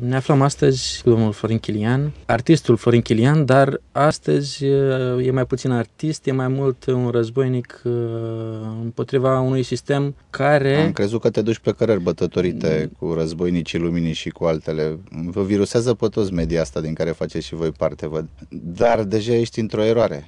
Ne aflăm astăzi cu domnul Florin Chilian, artistul Florin Chilian, dar astăzi uh, e mai puțin artist, e mai mult un războinic uh, împotriva unui sistem care... Am crezut că te duci pe cărări bătătorite mm. cu războinicii luminii și cu altele. Vă virusează pe toți media asta din care faceți și voi parte, văd. Dar deja ești într-o eroare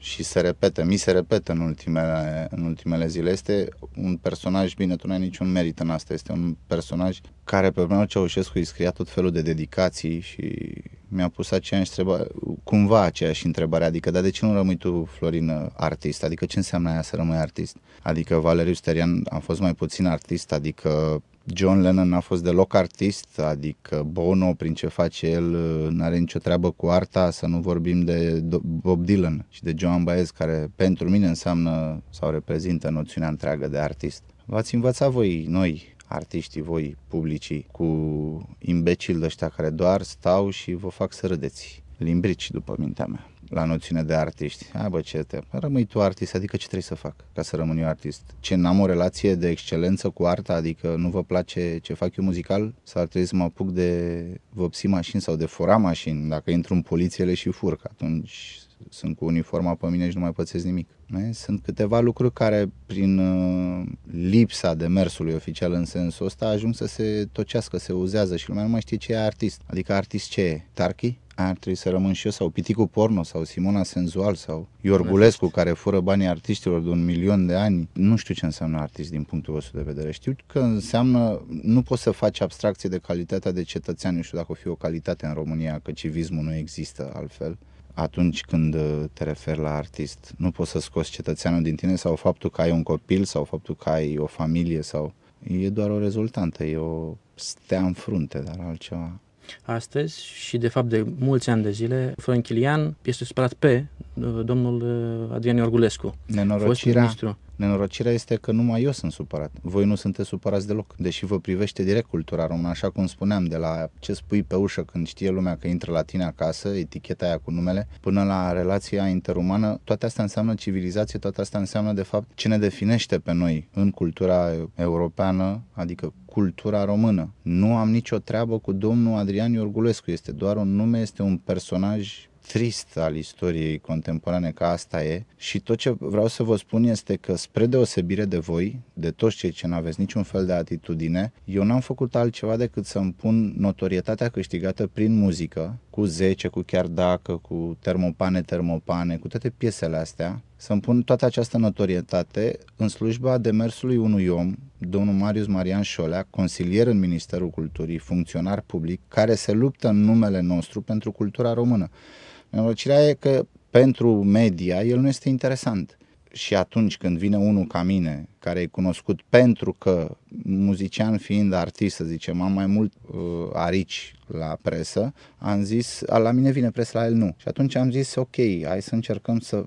și se repetă, mi se repetă în ultimele, în ultimele zile. Este un personaj, bine, tu nu ai niciun merit în asta, este un personaj care pe vremea Ceaușescu îi scria tot felul de dedicații și mi-a pus aceeași întrebare, cumva aceeași întrebare, adică, dar de ce nu rămâi tu, Florin, artist? Adică ce înseamnă aia să rămâi artist? Adică Valeriu Sterian a fost mai puțin artist, adică John Lennon n-a fost deloc artist, adică Bono, prin ce face el, nu are nicio treabă cu arta, să nu vorbim de Bob Dylan și de Joan Baez, care pentru mine înseamnă sau reprezintă noțiunea întreagă de artist. V-ați învățat voi, noi, artiștii voi publicii cu imbecili ăștia care doar stau și vă fac să râdeți limbrici după mintea mea la noțiune de artiști. A, bă, ce te... Rămâi tu artist, adică ce trebuie să fac ca să rămân eu artist? Ce, n-am o relație de excelență cu arta? Adică nu vă place ce fac eu muzical? Sau ar trebui să mă apuc de vopsi mașini sau de fura mașini? Dacă intru în poliție, le și furc. Atunci sunt cu uniforma pe mine și nu mai pățesc nimic. Sunt câteva lucruri care prin uh, lipsa de mersului oficial în sensul ăsta ajung să se tocească, se uzează și lumea nu mai știe ce e artist. Adică artist ce e? Tarchi? ar trebui să rămân și eu sau Piticu Porno sau Simona Senzual sau Iorgulescu care fură banii artiștilor de un milion de ani. Nu știu ce înseamnă artist din punctul vostru de vedere. Știu că înseamnă, nu poți să faci abstracție de calitatea de cetățean. Nu știu dacă o fi o calitate în România, că civismul nu există altfel atunci când uh, te referi la artist. Nu poți să scoți cetățeanul din tine sau faptul că ai un copil sau faptul că ai o familie sau... E doar o rezultantă, e o stea în frunte, dar altceva astăzi și de fapt de mulți ani de zile, Frank Ilian este supărat pe uh, domnul uh, Adrian Iorgulescu. Nenorocirea. Fost ministru Nenorocirea este că numai eu sunt supărat. Voi nu sunteți supărați deloc, deși vă privește direct cultura română, așa cum spuneam, de la ce spui pe ușă când știe lumea că intră la tine acasă, eticheta aia cu numele, până la relația interumană, toate astea înseamnă civilizație, toate astea înseamnă de fapt ce ne definește pe noi în cultura europeană, adică cultura română. Nu am nicio treabă cu domnul Adrian Iorgulescu, este doar un nume, este un personaj trist al istoriei contemporane, că asta e. Și tot ce vreau să vă spun este că, spre deosebire de voi, de toți cei ce nu aveți niciun fel de atitudine, eu n-am făcut altceva decât să-mi pun notorietatea câștigată prin muzică, cu 10, cu chiar dacă, cu termopane, termopane, cu toate piesele astea, să-mi pun toată această notorietate în slujba demersului unui om, domnul Marius Marian Șolea, consilier în Ministerul Culturii, funcționar public, care se luptă în numele nostru pentru cultura română. Nenorocirea e că pentru media el nu este interesant. Și atunci când vine unul ca mine, care e cunoscut pentru că muzician fiind artist, să zicem, am mai mult uh, arici la presă, am zis, la mine vine presă, la el nu. Și atunci am zis, ok, hai să încercăm să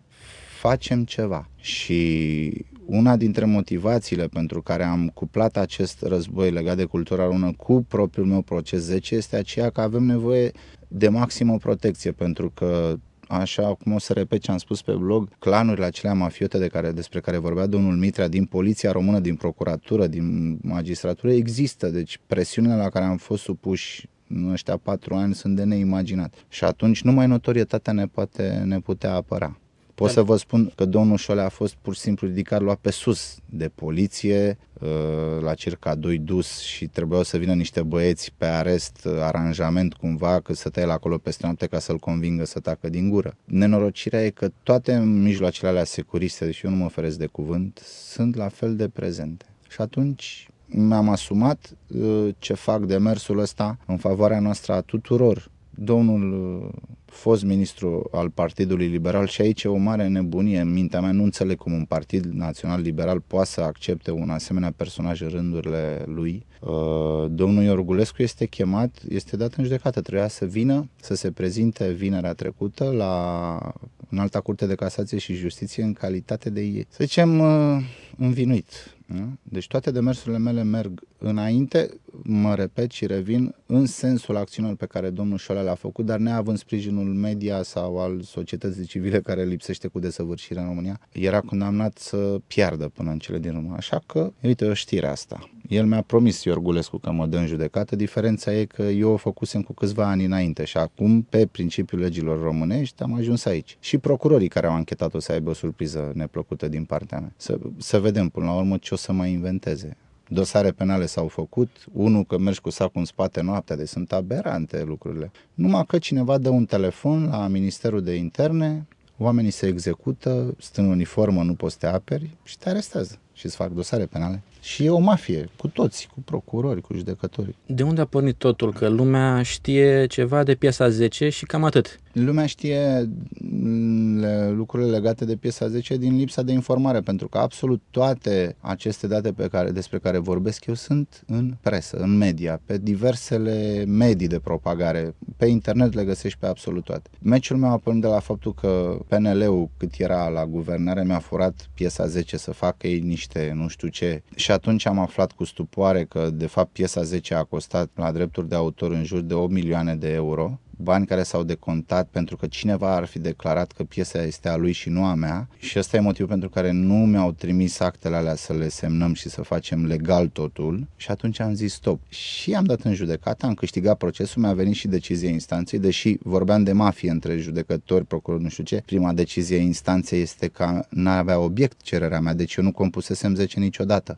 facem ceva. Și una dintre motivațiile pentru care am cuplat acest război legat de cultura română cu propriul meu proces 10 este aceea că avem nevoie de maximă protecție, pentru că așa cum o să repet ce am spus pe blog, clanurile acelea mafiote de care, despre care vorbea domnul Mitrea din poliția română, din procuratură, din magistratură, există. Deci presiunile la care am fost supuși în ăștia patru ani sunt de neimaginat. Și atunci numai notorietatea ne, poate, ne putea apăra. Pot da. să vă spun că domnul Șole a fost pur și simplu ridicat, luat pe sus de poliție, uh, la circa 2 dus și trebuiau să vină niște băieți pe arest, uh, aranjament cumva, că să la acolo peste noapte ca să-l convingă să tacă din gură. Nenorocirea e că toate mijloacele alea securiste, deși eu nu mă feresc de cuvânt, sunt la fel de prezente. Și atunci mi-am asumat uh, ce fac demersul ăsta în favoarea noastră a tuturor. Domnul fost ministru al Partidului Liberal și aici e o mare nebunie în mintea mea. Nu înțeleg cum un partid național liberal poate să accepte un asemenea personaj în rândurile lui. Uh, domnul Iorgulescu este chemat, este dat în judecată. Trebuia să vină, să se prezinte vinerea trecută la în alta curte de casație și justiție în calitate de, să zicem, uh, învinuit. Deci toate demersurile mele merg înainte, mă repet și revin, în sensul acțiunilor pe care domnul Șolea le-a făcut, dar neavând sprijinul media sau al societății civile care lipsește cu desăvârșire în România, era condamnat să piardă până în cele din urmă. Așa că, uite, o știre asta. El mi-a promis Iorgulescu că mă dă în judecată, diferența e că eu o făcusem cu câțiva ani înainte și acum, pe principiul legilor românești, am ajuns aici. Și procurorii care au anchetat o să aibă o surpriză neplăcută din partea mea. Să, să vedem până la urmă ce o să mai inventeze dosare penale s-au făcut, unul că mergi cu sacul în spate noaptea, deci sunt aberante lucrurile. Numai că cineva dă un telefon la Ministerul de Interne, oamenii se execută, stând în uniformă, nu poți să te aperi și te arestează și îți fac dosare penale. Și e o mafie, cu toți, cu procurori, cu judecători. De unde a pornit totul? Că lumea știe ceva de piesa 10 și cam atât. Lumea știe lucrurile legate de piesa 10 din lipsa de informare, pentru că absolut toate aceste date pe care, despre care vorbesc eu sunt în presă, în media, pe diversele medii de propagare. Pe internet le găsești pe absolut toate. Meciul meu a pornit de la faptul că PNL-ul, cât era la guvernare, mi-a furat piesa 10 să facă ei niște nu știu ce. Și atunci am aflat cu stupoare că, de fapt, piesa 10 a costat la drepturi de autor în jur de 8 milioane de euro bani care s-au decontat pentru că cineva ar fi declarat că piesa este a lui și nu a mea și ăsta e motivul pentru care nu mi-au trimis actele alea să le semnăm și să facem legal totul și atunci am zis stop și am dat în judecată, am câștigat procesul, mi-a venit și decizia instanței, deși vorbeam de mafie între judecători, procurori, nu știu ce, prima decizie instanței este că n-avea obiect cererea mea, deci eu nu compusesem 10 niciodată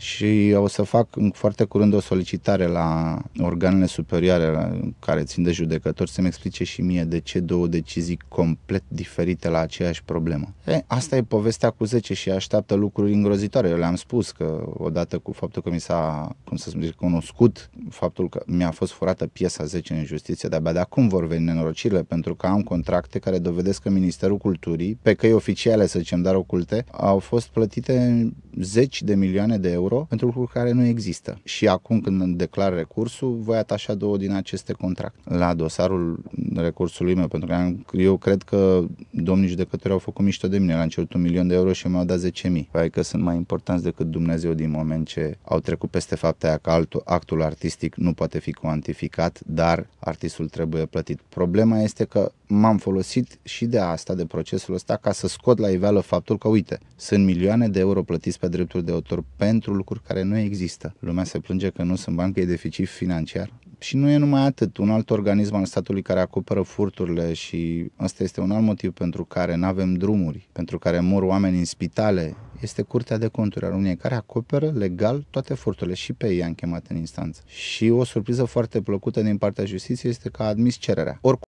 și o să fac foarte curând o solicitare la organele superioare la care țin de judecători să-mi explice și mie de ce două decizii complet diferite la aceeași problemă. E, asta e povestea cu 10 și așteaptă lucruri îngrozitoare. Eu le-am spus că odată cu faptul că mi s-a, cum să spun, cunoscut faptul că mi-a fost furată piesa 10 în justiție, de-abia de acum vor veni nenorocirile, pentru că am contracte care dovedesc că Ministerul Culturii, pe căi oficiale, să zicem, dar oculte, au fost plătite zeci de milioane de euro euro pentru lucruri care nu există. Și acum când declar recursul, voi atașa două din aceste contracte la dosarul recursului meu, pentru că eu cred că domnii judecători au făcut mișto de mine, l-am cerut un milion de euro și mi-au dat 10.000. Păi că sunt mai importanți decât Dumnezeu din moment ce au trecut peste faptea aia că altul, actul artistic nu poate fi cuantificat, dar artistul trebuie plătit. Problema este că m-am folosit și de asta, de procesul ăsta, ca să scot la iveală faptul că, uite, sunt milioane de euro plătiți pe drepturi de autor pentru lucruri care nu există. Lumea se plânge că nu sunt bani, că e deficit financiar. Și nu e numai atât. Un alt organism al statului care acoperă furturile și ăsta este un alt motiv pentru care nu avem drumuri, pentru care mor oameni în spitale, este Curtea de Conturi a României, care acoperă legal toate furturile și pe ei am chemat în instanță. Și o surpriză foarte plăcută din partea justiției este că a admis cererea. Oricum,